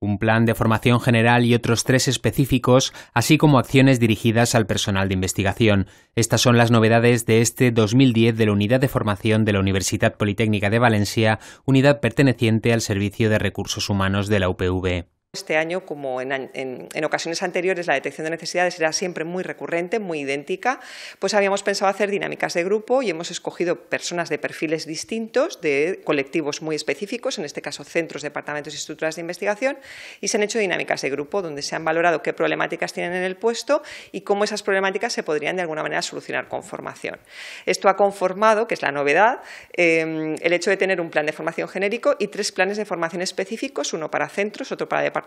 un plan de formación general y otros tres específicos, así como acciones dirigidas al personal de investigación. Estas son las novedades de este 2010 de la Unidad de Formación de la Universidad Politécnica de Valencia, unidad perteneciente al Servicio de Recursos Humanos de la UPV. Este año, como en, ocasiones anteriores, la detección de necesidades era siempre muy recurrente, muy idéntica, pues habíamos pensado hacer dinámicas de grupo y hemos escogido personas de perfiles distintos, de colectivos muy específicos, en este caso centros, departamentos y estructuras de investigación, y se han hecho dinámicas de grupo donde se han valorado qué problemáticas tienen en el puesto y cómo esas problemáticas se podrían de alguna manera solucionar con formación. Esto ha conformado, que es la novedad, em, el hecho de tener un plan de formación genérico y tres planes de formación específicos, uno para centros, otro para departamentos,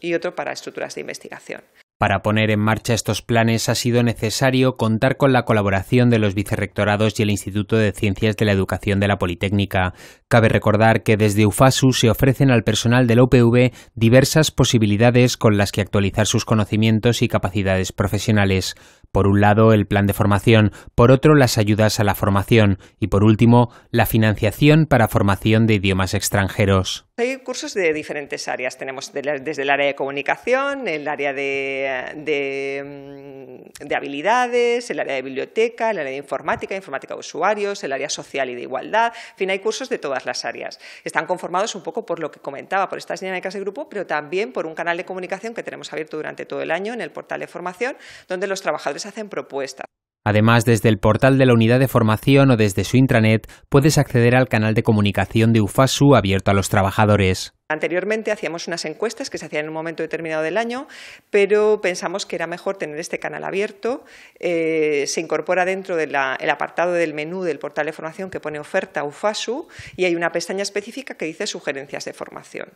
y otro para estructuras de investigación. Para poner en marcha estos planes ha sido necesario contar con la colaboración de los vicerrectorados y el Instituto de Ciencias de la Educación de la Politécnica. Cabe recordar que desde UFASU se ofrecen al personal del OPV diversas posibilidades con las que actualizar sus conocimientos y capacidades profesionales. Por un lado, el plan de formación, por otro, las ayudas a la formación y, por último, la financiación para formación de idiomas extranjeros. Hay cursos de diferentes áreas. Tenemos desde el área de comunicación, el área de, de de habilidades, el área de biblioteca, el área de informática, informática de usuarios, el área social y de igualdad. En fin, hay cursos de todas las áreas. Están conformados un poco por lo que comentaba, por estas dinámicas de grupo, pero también por un canal de comunicación que tenemos abierto durante todo el año en el portal de formación, donde los trabajadores hacen propuestas. Además, desde el portal de la unidad de formación o desde su intranet puedes acceder al canal de comunicación de UFASU abierto a los trabajadores. Anteriormente hacíamos unas encuestas que se hacían en un momento determinado del año, pero pensamos que era mejor tener este canal abierto. Eh, se incorpora dentro del apartado del menú del portal de formación que pone oferta UFASU y hay una pestaña específica que dice sugerencias de formación.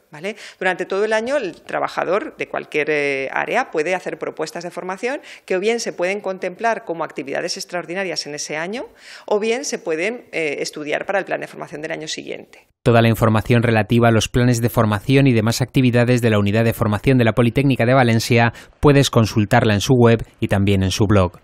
Durante todo el año el trabajador de cualquier eh, área puede hacer propuestas de formación que o bien se pueden contemplar como actividades extraordinarias en ese año o bien se pueden eh, estudiar para el plan de formación del año siguiente. Toda la información relativa a los planes de formación y demás actividades de la Unidad de Formación de la Politécnica de Valencia puedes consultarla en su web y también en su blog.